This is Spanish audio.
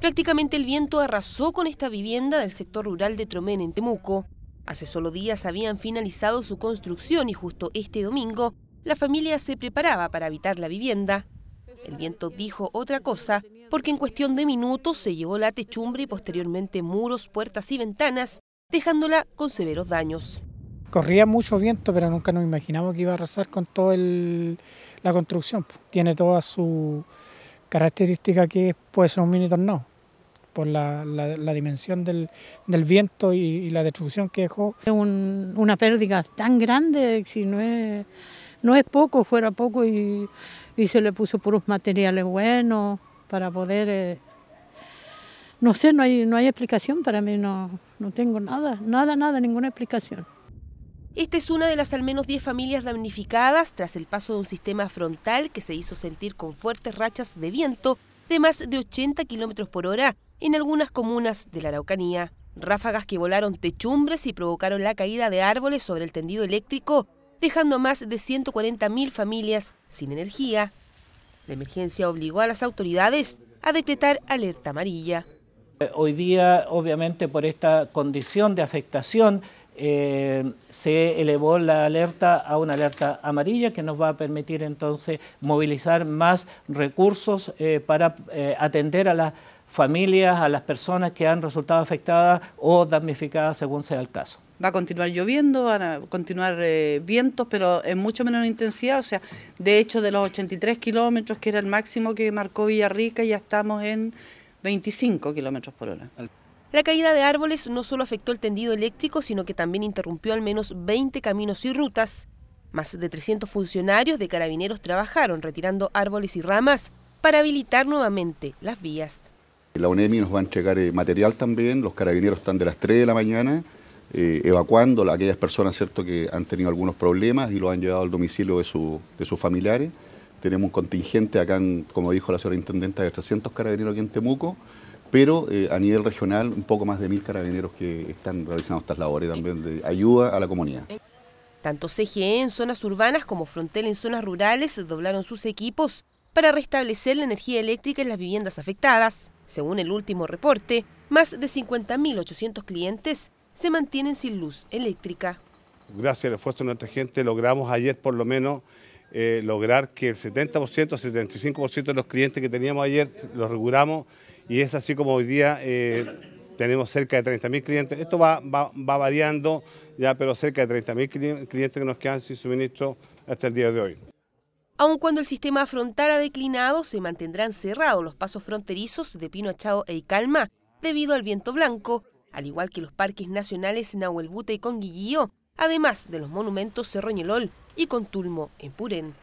Prácticamente el viento arrasó con esta vivienda del sector rural de Tromén, en Temuco. Hace solo días habían finalizado su construcción y justo este domingo la familia se preparaba para habitar la vivienda. El viento dijo otra cosa porque en cuestión de minutos se llevó la techumbre y posteriormente muros, puertas y ventanas, dejándola con severos daños. Corría mucho viento, pero nunca nos imaginamos que iba a arrasar con toda la construcción. Tiene toda su característica que puede ser un mini no, por la, la, dimensión del, viento y, la destrucción que dejó. Un, una pérdida tan grande, si no es, no es poco, fuera poco, y, se le puso por puros materiales buenos para poder... Eh, no sé, no hay, no hay explicación para mí, no, no tengo nada, nada, nada, ninguna explicación. Esta es una de las al menos 10 familias damnificadas tras el paso de un sistema frontal que se hizo sentir con fuertes rachas de viento de más de 80 kilómetros por hora en algunas comunas de la Araucanía. Ráfagas que volaron techumbres y provocaron la caída de árboles sobre el tendido eléctrico, dejando a más de 140.000 familias sin energía. La emergencia obligó a las autoridades a decretar alerta amarilla. Eh, hoy día, obviamente, por esta condición de afectación, eh, se elevó la alerta a una alerta amarilla que nos va a permitir entonces movilizar más recursos eh, para atender a las familias, a las personas que han resultado afectadas o damnificadas según sea el caso. Va a continuar lloviendo, van a continuar vientos, pero en mucho menor intensidad, o sea, de hecho de los 83 kilómetros, que era el máximo que marcó Villarrica, ya estamos en 25 kilómetros por hora. La caída de árboles no solo afectó el tendido eléctrico, sino que también interrumpió al menos 20 caminos y rutas. Más de 300 funcionarios de carabineros trabajaron retirando árboles y ramas para habilitar nuevamente las vías. La UNEMI nos va a entregar eh, material también, los carabineros están de las 3 de la mañana eh, evacuando a aquellas personas cierto, que han tenido algunos problemas y los han llevado al domicilio de, su, de sus familiares tenemos un contingente acá, como dijo la señora intendenta, de 300 carabineros aquí en Temuco, pero eh, a nivel regional un poco más de mil carabineros que están realizando estas labores también de ayuda a la comunidad. Tanto CGE en zonas urbanas como Frontel en zonas rurales doblaron sus equipos para restablecer la energía eléctrica en las viviendas afectadas. Según el último reporte, más de 50.800 clientes se mantienen sin luz eléctrica. Gracias al esfuerzo de nuestra gente logramos ayer por lo menos eh, lograr que el 70%, 75% de los clientes que teníamos ayer los regulamos y es así como hoy día eh, tenemos cerca de 30.000 clientes. Esto va, variando ya, pero cerca de 30.000 clientes que nos quedan sin suministro hasta el día de hoy. Aun cuando el sistema frontal ha declinado, se mantendrán cerrados los pasos fronterizos de Pino Achado e Calma debido al viento blanco, al igual que los parques nacionales Nahuelbuta y Conguillío, además de los monumentos Cerro y Contulmo en Purén.